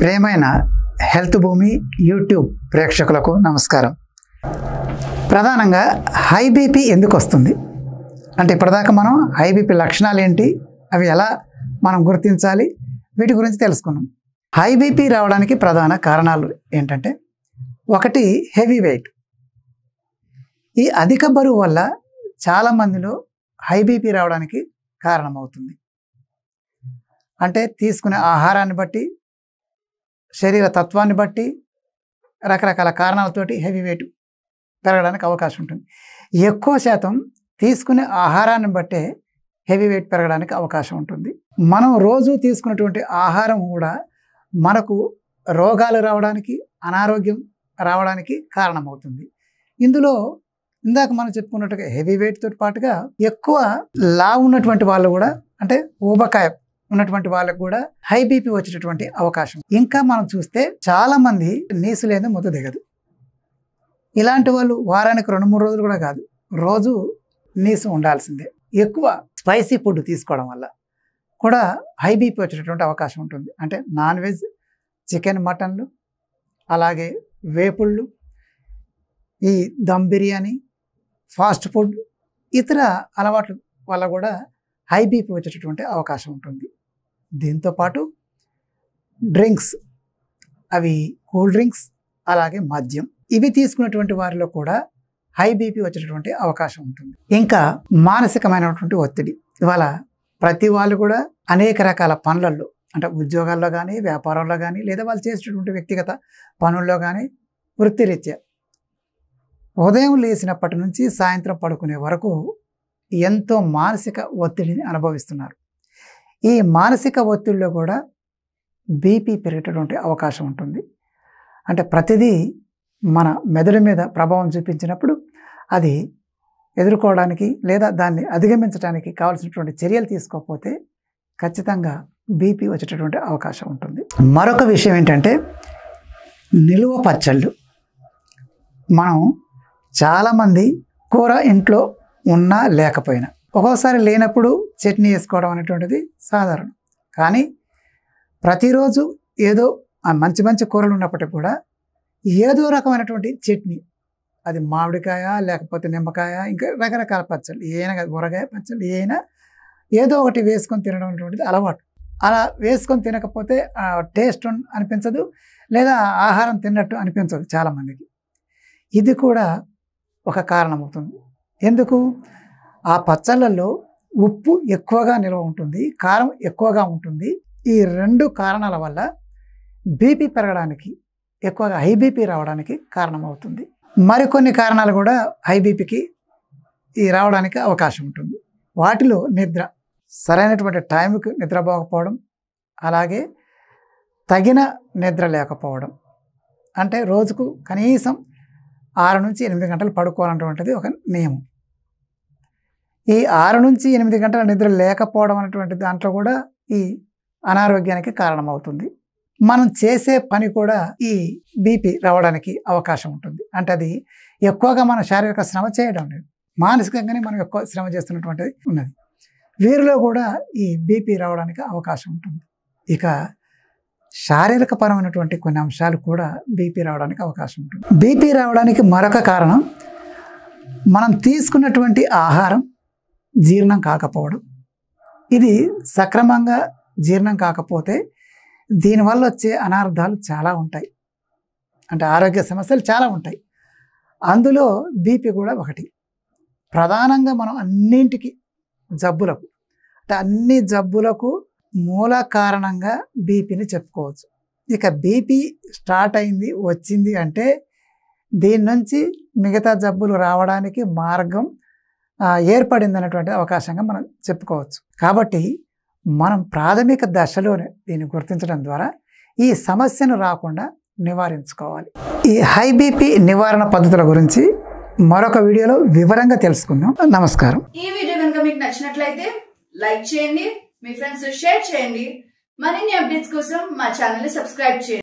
ప్రేమైన హెల్త్ భూమి యూట్యూబ్ ప్రేక్షకులకు నమస్కారం ప్రధానంగా హై బీపీ ఎందుకు వస్తుంది అంటే ఇప్పటిదాకా మనం హై బీపీ లక్షణాలు ఏంటి అవి ఎలా మనం గుర్తించాలి వీటి గురించి తెలుసుకున్నాం హై బీపీ రావడానికి ప్రధాన కారణాలు ఏంటంటే ఒకటి హెవీ వెయిట్ ఈ అధిక బరువు వల్ల చాలామందిలో హై బీపీ రావడానికి కారణమవుతుంది అంటే తీసుకునే ఆహారాన్ని బట్టి శరీర తత్వాన్ని బట్టి రకరకాల కారణాలతోటి హెవీ వెయిట్ పెరగడానికి అవకాశం ఉంటుంది ఎక్కువ శాతం తీసుకునే ఆహారాన్ని బట్టే హెవీ వెయిట్ పెరగడానికి అవకాశం ఉంటుంది మనం రోజు తీసుకున్నటువంటి ఆహారం కూడా మనకు రోగాలు రావడానికి అనారోగ్యం రావడానికి కారణమవుతుంది ఇందులో ఇందాక మనం చెప్పుకున్నట్టుగా హెవీ వెయిట్తో పాటుగా ఎక్కువ లావు ఉన్నటువంటి వాళ్ళు కూడా అంటే ఊబకాయ ఉన్నటువంటి వాళ్ళకు కూడా హై బీపీ వచ్చేటటువంటి అవకాశం ఇంకా మనం చూస్తే చాలామంది నీసు లేదా ముద్ద దిగదు ఇలాంటి వాళ్ళు వారానికి రెండు మూడు రోజులు కూడా కాదు రోజు నీసు ఉండాల్సిందే ఎక్కువ స్పైసీ ఫుడ్ తీసుకోవడం వల్ల కూడా హై బీపీ వచ్చేటటువంటి అవకాశం ఉంటుంది అంటే నాన్ వెజ్ చికెన్ మటన్లు అలాగే వేపుళ్ళు ఈ దమ్ బిర్యానీ ఫాస్ట్ ఫుడ్ ఇతర అలవాట్ల వల్ల కూడా హై బీపీ వచ్చేటటువంటి అవకాశం ఉంటుంది దీంతోపాటు డ్రింక్స్ అవి కూల్ డ్రింక్స్ అలాగే మద్యం ఇవి తీసుకున్నటువంటి వారిలో కూడా హై బీపీ వచ్చేటటువంటి అవకాశం ఉంటుంది ఇంకా మానసికమైనటువంటి ఒత్తిడి ఇవాళ ప్రతి వాళ్ళు కూడా అనేక రకాల పనులలో అంటే ఉద్యోగాల్లో కానీ వ్యాపారంలో కానీ లేదా వాళ్ళు చేసేటటువంటి వ్యక్తిగత పనుల్లో కానీ వృత్తిరీత్యా ఉదయం లేచినప్పటి నుంచి సాయంత్రం పడుకునే వరకు ఎంతో మానసిక ఒత్తిడిని అనుభవిస్తున్నారు ఈ మానసిక ఒత్తిడిలో కూడా బీపీ పెరిగేటటువంటి అవకాశం ఉంటుంది అంటే ప్రతిదీ మన మెదడు మీద ప్రభావం చూపించినప్పుడు అది ఎదుర్కోవడానికి లేదా దాన్ని అధిగమించడానికి కావాల్సినటువంటి చర్యలు తీసుకోకపోతే ఖచ్చితంగా బీపీ వచ్చేటటువంటి అవకాశం ఉంటుంది మరొక విషయం ఏంటంటే నిలువ పచ్చళ్ళు మనం చాలామంది కూర ఇంట్లో ఉన్నా లేకపోయినా ఒక్కోసారి లేనప్పుడు చట్నీ వేసుకోవడం అనేటువంటిది సాధారణం కానీ ప్రతిరోజు ఏదో మంచి మంచి కూరలు ఉన్నప్పటికీ కూడా ఏదో రకమైనటువంటి చట్నీ అది మామిడికాయ లేకపోతే నిమ్మకాయ ఇంకా రకరకాల పచ్చళ్ళు ఏమైనా కాదు ఊరగాయ పచ్చళ్ళు ఏమైనా ఏదో ఒకటి వేసుకొని తినడం అనేటువంటిది అలవాటు అలా వేసుకొని తినకపోతే టేస్ట్ అనిపించదు లేదా ఆహారం తిన్నట్టు అనిపించదు చాలామందికి ఇది కూడా ఒక కారణం అవుతుంది ఎందుకు ఆ పచ్చళ్ళల్లో ఉప్పు ఎక్కువగా నిల్వ ఉంటుంది కారం ఎక్కువగా ఉంటుంది ఈ రెండు కారణాల వల్ల బీపీ పెరగడానికి ఎక్కువగా హై బీపీ రావడానికి కారణమవుతుంది మరికొన్ని కారణాలు కూడా హై బీపీకి ఈ రావడానికి అవకాశం ఉంటుంది వాటిలో నిద్ర సరైనటువంటి టైంకి నిద్రపోకపోవడం అలాగే తగిన నిద్ర లేకపోవడం అంటే రోజుకు కనీసం ఆరు నుంచి ఎనిమిది గంటలు పడుకోవాలన్నటువంటిది ఒక నియమం ఈ ఆరు నుంచి ఎనిమిది గంటల నిద్ర లేకపోవడం అనేటువంటి దాంట్లో కూడా ఈ అనారోగ్యానికి కారణమవుతుంది మనం చేసే పని కూడా ఈ బీపీ రావడానికి అవకాశం ఉంటుంది అంటే అది ఎక్కువగా మన శారీరక శ్రమ చేయడం లేదు మానసికంగానే మనం ఎక్కువ శ్రమ చేస్తున్నటువంటిది ఉన్నది వీరిలో కూడా ఈ బీపీ రావడానికి అవకాశం ఉంటుంది ఇక శారీరకపరమైనటువంటి కొన్ని అంశాలు కూడా బీపీ రావడానికి అవకాశం ఉంటుంది బీపీ రావడానికి మరొక కారణం మనం తీసుకున్నటువంటి ఆహారం జీర్ణం కాకపోవడం ఇది సక్రమంగా జీర్ణం కాకపోతే దీనివల్ల వచ్చే అనార్థాలు చాలా ఉంటాయి అంటే ఆరోగ్య సమస్యలు చాలా ఉంటాయి అందులో బీపీ కూడా ఒకటి ప్రధానంగా మనం అన్నింటికి జబ్బులకు అంటే అన్ని జబ్బులకు మూల కారణంగా బీపీని చెప్పుకోవచ్చు ఇక బీపీ స్టార్ట్ అయింది వచ్చింది అంటే దీని నుంచి మిగతా జబ్బులు రావడానికి మార్గం ఏర్పడింది అనేటువంటి అవకాశంగా మనం చెప్పుకోవచ్చు కాబట్టి మనం ప్రాథమిక దశలోనే దీన్ని గుర్తించడం ద్వారా ఈ సమస్యను రాకుండా నివారించుకోవాలి ఈ హై బీపీ నివారణ పద్ధతుల గురించి మరొక వీడియోలో వివరంగా తెలుసుకుందాం నమస్కారం ఈ వీడియో కనుక మీకు నచ్చినట్లయితే లైక్ చేయండి మీ ఫ్రెండ్స్ షేర్ చేయండి మరిన్ని అప్డేట్స్ కోసం మా ఛానల్ సబ్స్క్రైబ్ చేయండి